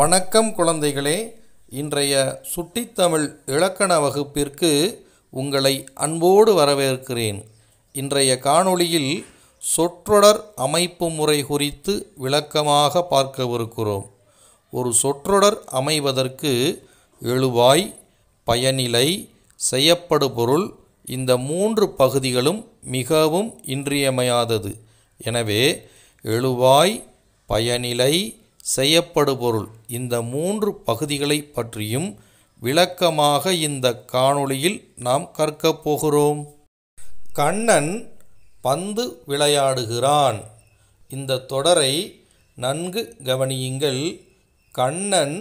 வணக்கம் குழந்தைகளே இன்றைய சுட்டித்தமிழ் இலக்கண வகுப்பிற்கு உங்களை அன்போடு வரவேற்கிறேன் இன்றைய காணொளியில் சொற்றொடர் அமைப்பு முறை குறித்து விளக்கமாக பார்க்கவிருக்கிறோம் ஒரு சொற்றொடர் அமைவதற்கு எழுவாய் பயனிலை செய்யப்படு பொருள் இந்த மூன்று பகுதிகளும் மிகவும் இன்றியமையாதது எனவே எழுவாய் பயனிலை செய்யப்படுபொருள் இந்த மூன்று பகுதிகளை பற்றியும் விளக்கமாக இந்த காணொளியில் நாம் கற்கப் போகிறோம் கண்ணன் பந்து விளையாடுகிறான் இந்த தொடரை நன்கு கவனியுங்கள் கண்ணன்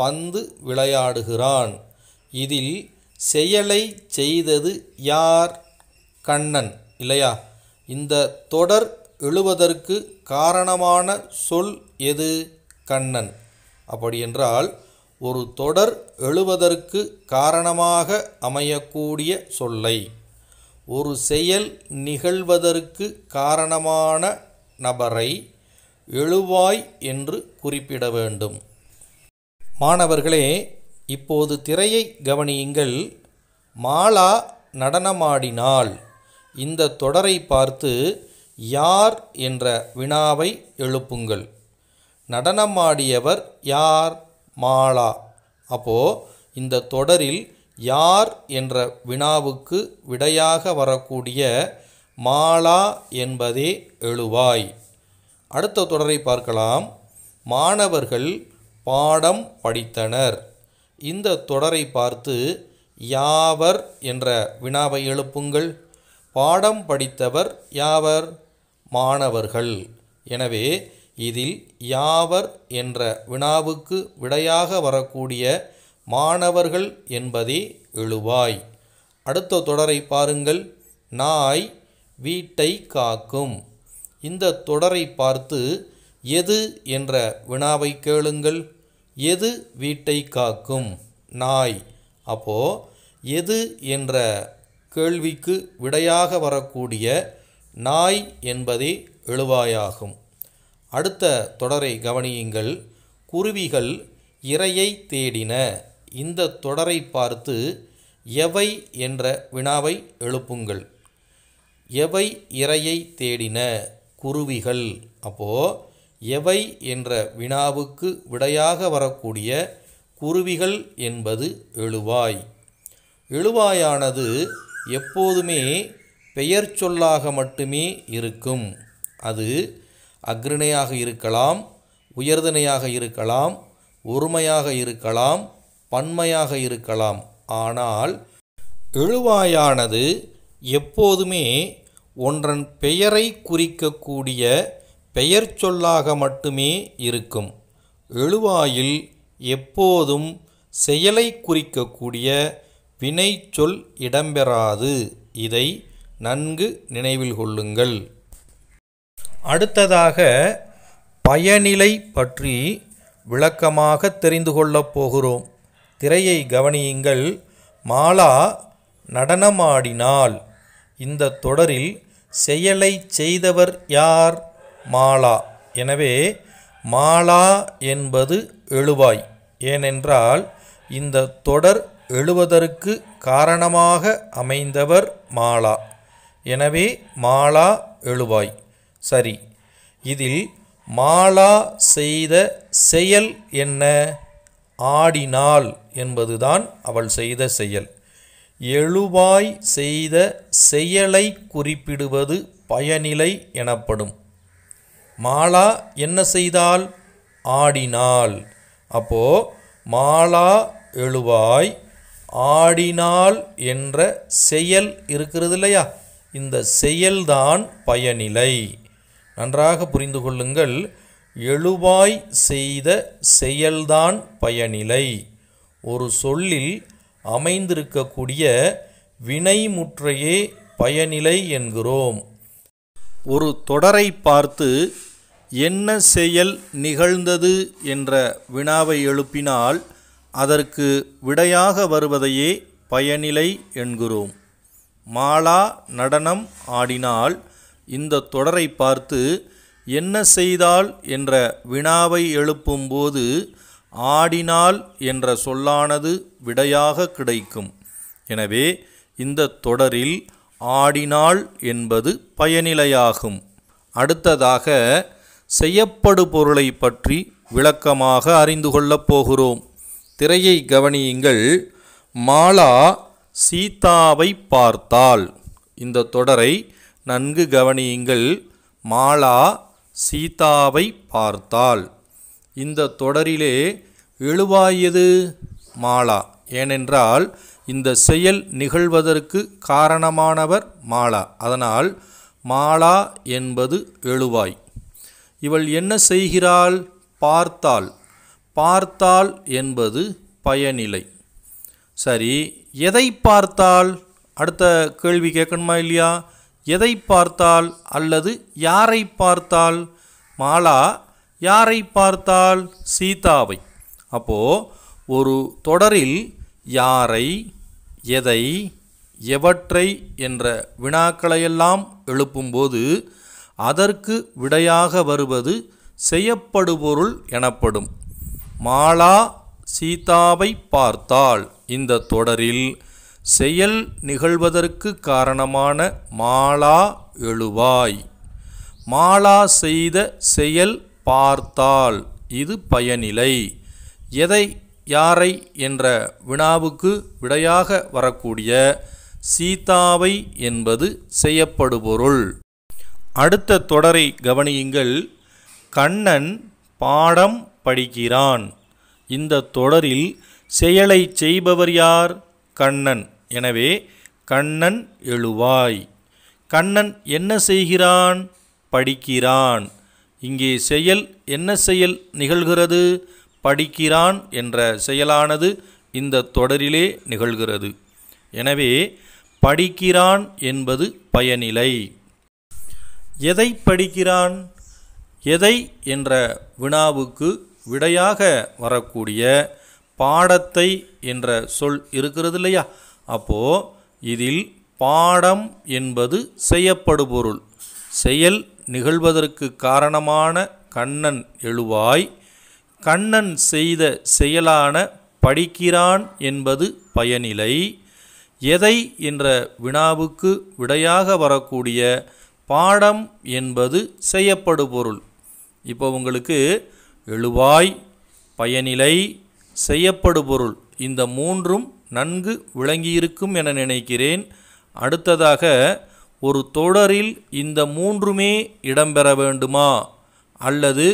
பந்து விளையாடுகிறான் இதில் செயலை செய்தது யார் கண்ணன் இல்லையா இந்த தொடர் எழுவதற்கு காரணமான சொல் எது கண்ணன் அப்படியென்றால் ஒரு தொடர் எழுவதற்கு காரணமாக அமையக்கூடிய சொல்லை ஒரு செயல் நிகழ்வதற்கு காரணமான நபரை எழுவாய் என்று குறிப்பிட வேண்டும் மாணவர்களே இப்போது திரையை கவனியுங்கள் மாலா நடனமாடினாள் இந்த தொடரை பார்த்து யார் என்ற வினாவை எழுப்புங்கள் நடனமாடியவர் யார் மாலா அப்போது இந்த தொடரில் யார் என்ற வினாவுக்கு விடையாக வரக்கூடிய மாலா என்பதே எழுவாய் அடுத்த தொடரை பார்க்கலாம் மாணவர்கள் பாடம் படித்தனர் இந்த தொடரை பார்த்து யாவர் என்ற வினாவை எழுப்புங்கள் பாடம் படித்தவர் யாவர் மாணவர்கள் எனவே இதில் யாவர் என்ற வினாவுக்கு விடையாக வரக்கூடிய மாணவர்கள் என்பதே எழுவாய் அடுத்த தொடரை பாருங்கள் நாய் வீட்டை காக்கும் இந்த தொடரை பார்த்து எது என்ற வினாவை கேளுங்கள் எது வீட்டை காக்கும் நாய் அப்போ எது என்ற கேள்விக்கு விடையாக வரக்கூடிய நாய் என்பதே எழுவாயாகும் அடுத்த தொடரை கவனியுங்கள் குருவிகள் இரையை தேடின இந்த தொடரை பார்த்து எவை என்ற வினாவை எழுப்புங்கள் எவை இரையை தேடின குருவிகள் அப்போது எவை என்ற வினாவுக்கு விடையாக வரக்கூடிய குருவிகள் என்பது எழுவாய் எழுவாயானது எப்போதுமே பெயர் சொல்லாக மட்டுமே இருக்கும் அது அக்ரிணையாக இருக்கலாம் உயர்தனையாக இருக்கலாம் ஒருமையாக இருக்கலாம் பன்மையாக இருக்கலாம் ஆனால் எழுவாயானது எப்போதுமே ஒன்றன் பெயரை குறிக்கக்கூடிய பெயர் சொல்லாக மட்டுமே இருக்கும் எழுவாயில் எப்போதும் செயலை குறிக்கக்கூடிய வினை சொல் இடம்பெறாது இதை நன்கு நினைவில் கொள்ளுங்கள் அடுத்ததாக பயனிலை பற்றி விளக்கமாக தெரிந்து கொள்ளப் போகிறோம் திரையை கவனியுங்கள் மாலா நடனமாடினால் இந்த தொடரில் செயலை செய்தவர் யார் மாலா எனவே மாலா என்பது எழுவாய் ஏனென்றால் இந்த தொடர் எழுவதற்கு காரணமாக அமைந்தவர் மாலா எனவே மாலா எழுவாய் சரி இதில் மாலா செய்த செயல் என்ன ஆடினாள் என்பதுதான் அவள் செய்த செயல் எழுவாய் செய்த செயலை குறிப்பிடுவது பயனிலை எனப்படும் மாலா என்ன செய்தால் ஆடினாள் அப்போ மாலா எழுவாய் ஆடினாள் என்ற செயல் இருக்கிறது இல்லையா இந்த செயல்தான் பயனிலை நன்றாக புரிந்து கொள்ளுங்கள் எழுவாய் செய்த செயல்தான் பயனிலை ஒரு சொல்லில் அமைந்திருக்கக்கூடிய வினைமுற்றையே பயனிலை என்கிறோம் ஒரு தொடரை பார்த்து என்ன செயல் நிகழ்ந்தது என்ற வினாவை எழுப்பினால் அதற்கு விடையாக வருவதையே பயனிலை என்கிறோம் மாலா நடனம் ஆடினால் இந்த தொடரை பார்த்து என்ன செய்தால் என்ற வினாவை எழுப்பும்போது ஆடினால் என்ற சொல்லானது விடையாக கிடைக்கும் எனவே இந்த தொடரில் ஆடினாள் என்பது பயனிலையாகும் அடுத்ததாக செய்யப்படு பொருளை பற்றி விளக்கமாக அறிந்து கொள்ளப் போகிறோம் திரையை கவனியுங்கள் மாலா சீதாவை பார்த்தாள் இந்த தொடரை நன்கு கவனியுங்கள் மாலா சீதாவை பார்த்தாள் இந்த தொடரிலே எழுவாயது மாலா ஏனென்றால் இந்த செயல் நிகழ்வதற்கு காரணமானவர் மாலா அதனால் மாலா என்பது எழுவாய் இவள் என்ன செய்கிறாள் பார்த்தாள் பார்த்தாள் என்பது பயனிலை சரி எதை பார்த்தால் அடுத்த கேள்வி கேட்கணுமா இல்லையா எதை பார்த்தால் அல்லது யாரை பார்த்தால் மாலா யாரை பார்த்தால் சீதாவை அப்போது ஒரு தொடரில் யாரை எதை எவற்றை என்ற வினாக்களையெல்லாம் எழுப்பும்போது அதற்கு விடையாக வருவது செய்யப்படுபொருள் எனப்படும் மாலா சீதாவை பார்த்தால் இந்த தொடரில் செயல் நிகழ்வதற்கு காரணமான மாலா எழுவாய் மாலா செய்த செயல் பார்த்தால் இது பயனிலை எதை யாரை என்ற வினாவுக்கு விடையாக வரக்கூடிய சீதாவை என்பது செய்யப்படுபொருள் அடுத்த தொடரை கவனியுங்கள் கண்ணன் பாடம் படிக்கிறான் இந்த தொடரில் செயலை செய்பவர் யார் கண்ணன் எனவே கண்ணன் எழுவாய் கண்ணன் என்ன செய்கிறான் படிக்கிறான் இங்கே செயல் என்ன செயல் நிகழ்கிறது படிக்கிறான் என்ற செயலானது இந்த தொடரிலே நிகழ்கிறது எனவே படிக்கிறான் என்பது பயனிலை எதை படிக்கிறான் எதை என்ற வினாவுக்கு விடையாக வரக்கூடிய பாடத்தை என்ற சொல் இருக்கிறது இல்லையா அப்போது இதில் பாடம் என்பது செய்யப்படுபொருள் செயல் நிகழ்வதற்கு காரணமான கண்ணன் எழுவாய் கண்ணன் செய்த செயலான படிக்கிறான் என்பது பயனிலை எதை என்ற வினாவுக்கு விடையாக வரக்கூடிய பாடம் என்பது செய்யப்படுபொருள் இப்போ உங்களுக்கு எழுவாய் பயனிலை செய்யப்படுபொருள் இந்த மூன்றும் நன்கு விளங்கியிருக்கும் என நினைக்கிறேன் அடுத்ததாக ஒரு தொடரில் இந்த மூன்றுமே இடம்பெற வேண்டுமா அல்லது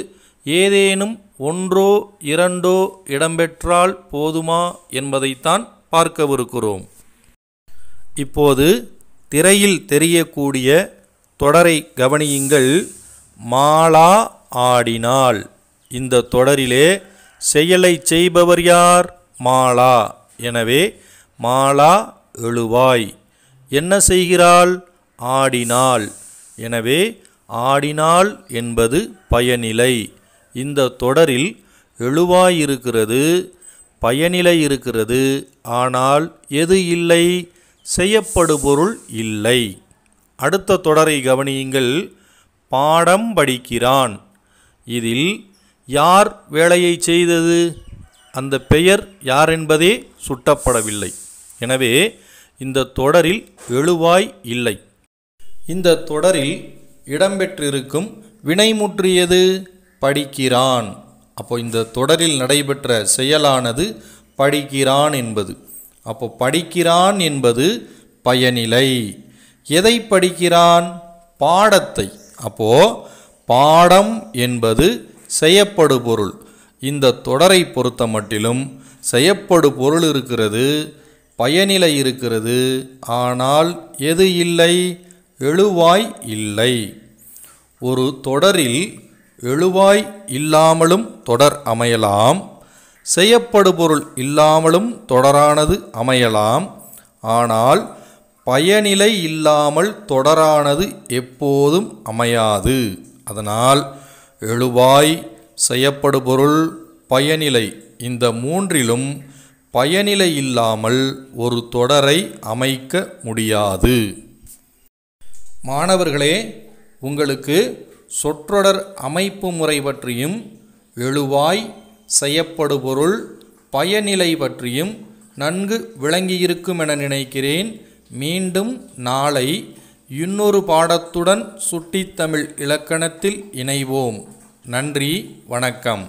ஏதேனும் ஒன்றோ இரண்டோ இடம்பெற்றால் போதுமா என்பதைத்தான் பார்க்கவிருக்கிறோம் இப்போது திரையில் தெரியக்கூடிய தொடரை கவனியுங்கள் மாலா ஆடினாள் இந்த தொடரிலே செயலை செய்பவர் யார் மாலா எனவே மாலா எழுவாய் என்ன செய்கிறாள் ஆடினாள் எனவே ஆடினாள் என்பது பயனிலை இந்த தொடரில் எழுவாய் இருக்கிறது பயனிலை இருக்கிறது ஆனால் எது இல்லை செய்யப்படு பொருள் இல்லை அடுத்த தொடரை கவனியுங்கள் பாடம் படிக்கிறான் இதில் யார் வேலையை செய்தது அந்த பெயர் யார் என்பதே சுட்டப்படவில்லை எனவே இந்த தொடரில் எழுவாய் இல்லை இந்த தொடரில் இடம்பெற்றிருக்கும் வினைமுற்றியது படிக்கிறான் அப்போ இந்த தொடரில் நடைபெற்ற செயலானது படிக்கிறான் என்பது அப்போ படிக்கிறான் என்பது பயனிலை எதை படிக்கிறான் பாடத்தை அப்போ பாடம் என்பது செய்யப்படு பொருள் இந்த தொடரை பொறுத்த மட்டிலும் செய்யப்படு பொருள் இருக்கிறது பயனிலை இருக்கிறது ஆனால் எது இல்லை எழுவாய் இல்லை ஒரு தொடரில் எழுவாய் இல்லாமலும் தொடர் அமையலாம் செய்யப்படு பொருள் இல்லாமலும் தொடரானது அமையலாம் ஆனால் பயனிலை இல்லாமல் தொடரானது எப்போதும் அமையாது அதனால் எழுவாய் செய்யப்படுபொருள் பயனிலை இந்த மூன்றிலும் பயனிலை இல்லாமல் ஒரு தொடரை அமைக்க முடியாது மாணவர்களே உங்களுக்கு சொற்றொடர் அமைப்பு முறை பற்றியும் எழுவாய் செய்யப்படுபொருள் பயனிலை பற்றியும் நன்கு விளங்கியிருக்கும் என நினைக்கிறேன் மீண்டும் நாளை இன்னொரு பாடத்துடன் சுட்டித்தமிழ் இலக்கணத்தில் இணைவோம் நன்றி வணக்கம்